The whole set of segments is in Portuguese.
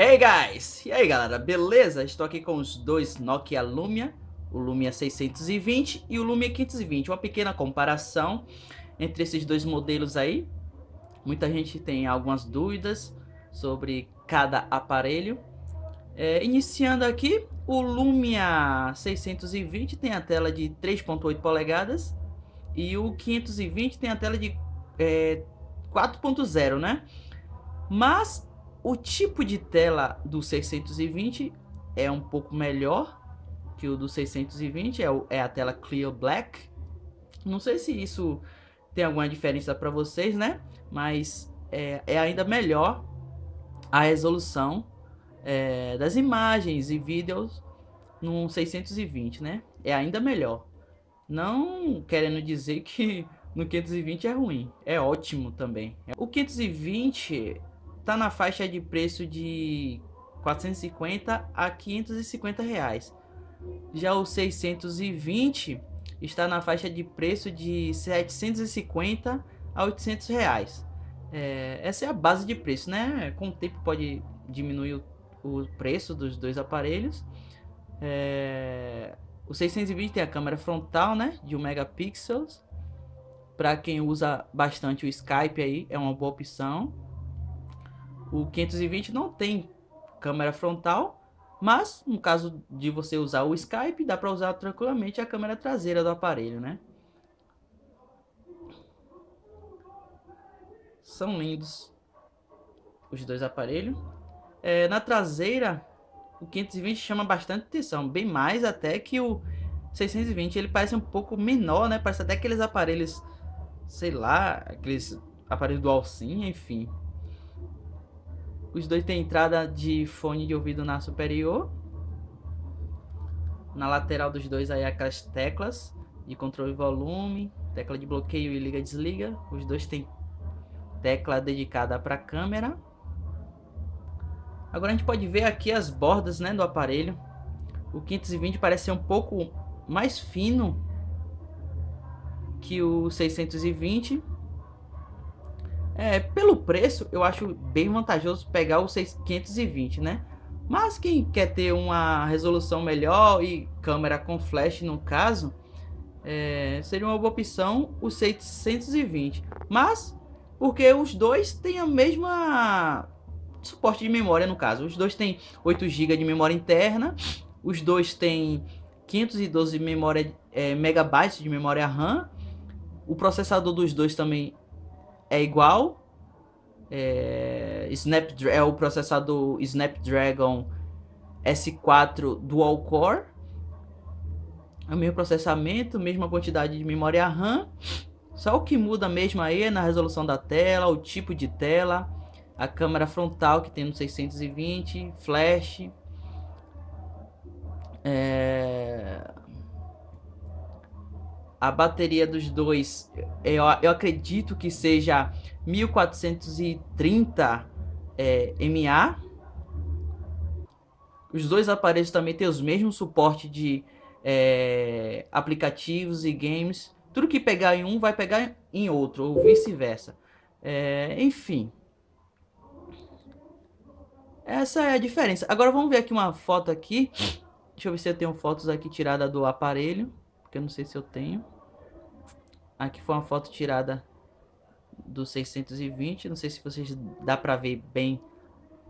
Hey guys! E aí galera, beleza? Estou aqui com os dois Nokia Lumia, o Lumia 620 e o Lumia 520. Uma pequena comparação entre esses dois modelos aí. Muita gente tem algumas dúvidas sobre cada aparelho. É, iniciando aqui, o Lumia 620 tem a tela de 3.8 polegadas e o 520 tem a tela de é, 4.0, né? Mas o tipo de tela do 620 é um pouco melhor que o do 620, é, o, é a tela Clear Black. Não sei se isso tem alguma diferença para vocês, né? Mas é, é, ainda melhor a resolução é, das imagens e vídeos no 620, né? É ainda melhor. Não querendo dizer que no 520 é ruim, é ótimo também. O 520 tá na faixa de preço de 450 a 550 reais. Já o 620 está na faixa de preço de 750 a 800 reais. É, essa é a base de preço, né? Com o tempo pode diminuir o, o preço dos dois aparelhos. É, o 620 tem a câmera frontal, né? De 1 megapixels. Para quem usa bastante o Skype aí, é uma boa opção. O 520 não tem câmera frontal, mas no caso de você usar o Skype, dá para usar tranquilamente a câmera traseira do aparelho, né? São lindos os dois aparelhos. É, na traseira, o 520 chama bastante atenção, bem mais até que o 620. Ele parece um pouco menor, né? Parece até aqueles aparelhos, sei lá, aqueles aparelhos do Alcinha, enfim. Os dois têm entrada de fone de ouvido na superior. Na lateral dos dois aí aquelas teclas de controle volume, tecla de bloqueio e liga desliga. Os dois têm tecla dedicada para câmera. Agora a gente pode ver aqui as bordas né, do aparelho. O 520 parece ser um pouco mais fino que o 620. É, pelo preço, eu acho bem vantajoso pegar o 620, né? Mas quem quer ter uma resolução melhor e câmera com flash no caso, é, seria uma boa opção o 620. Mas porque os dois têm a mesma suporte de memória no caso. Os dois têm 8 GB de memória interna, os dois têm 512 memória, é, de memória RAM. O processador dos dois também é igual. É, é o processador Snapdragon S4 Dual Core. É o mesmo processamento, mesma quantidade de memória RAM. Só o que muda mesmo aí é na resolução da tela, o tipo de tela, a câmera frontal que tem no 620, flash, é, a bateria dos dois, é, eu, eu acredito que seja 1430 é, MA. Os dois aparelhos também têm os mesmos suporte de é, aplicativos e games. Tudo que pegar em um vai pegar em outro, ou vice-versa. É, enfim. Essa é a diferença. Agora vamos ver aqui uma foto aqui. Deixa eu ver se eu tenho fotos aqui tirada do aparelho porque eu não sei se eu tenho. Aqui foi uma foto tirada do 620, não sei se vocês dá para ver bem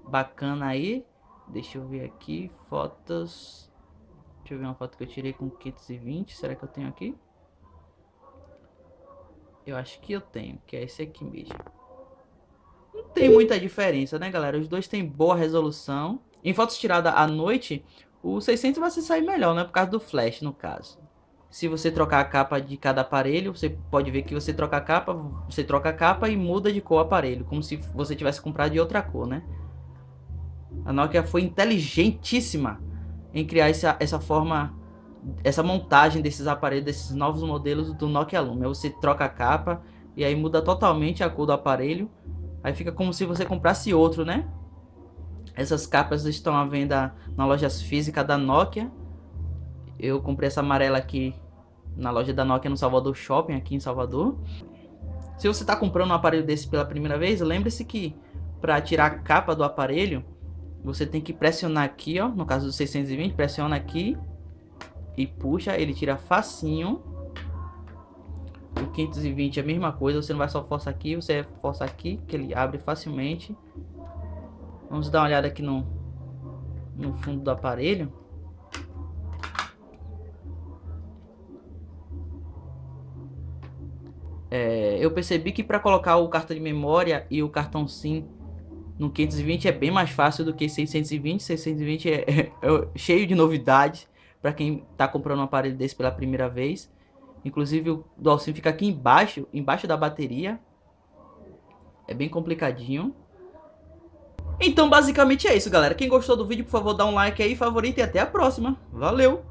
bacana aí. Deixa eu ver aqui, fotos. Deixa eu ver uma foto que eu tirei com 520, será que eu tenho aqui? Eu acho que eu tenho, que é esse aqui mesmo. Não tem muita diferença, né, galera? Os dois têm boa resolução. Em fotos tiradas à noite, o 600 vai se sair melhor, né? Por causa do flash, no caso. Se você trocar a capa de cada aparelho, você pode ver que você troca a capa, você troca a capa e muda de cor o aparelho, como se você tivesse comprado de outra cor, né? A Nokia foi inteligentíssima em criar essa, essa forma, essa montagem desses aparelhos, desses novos modelos do Nokia Lumia. Você troca a capa e aí muda totalmente a cor do aparelho. Aí fica como se você comprasse outro, né? Essas capas estão à venda na lojas física da Nokia eu comprei essa amarela aqui na loja da Nokia no Salvador Shopping, aqui em Salvador. Se você está comprando um aparelho desse pela primeira vez, lembre-se que para tirar a capa do aparelho, você tem que pressionar aqui, ó, no caso do 620, pressiona aqui e puxa, ele tira facinho. O 520 é a mesma coisa, você não vai só forçar aqui, você força aqui, que ele abre facilmente. Vamos dar uma olhada aqui no, no fundo do aparelho. É, eu percebi que para colocar o cartão de memória e o cartão SIM no 520 é bem mais fácil do que 620. 620 é, é, é cheio de novidades para quem está comprando um aparelho desse pela primeira vez. Inclusive o dual SIM fica aqui embaixo, embaixo da bateria. É bem complicadinho. Então basicamente é isso, galera. Quem gostou do vídeo, por favor, dá um like aí, favorito e até a próxima. Valeu!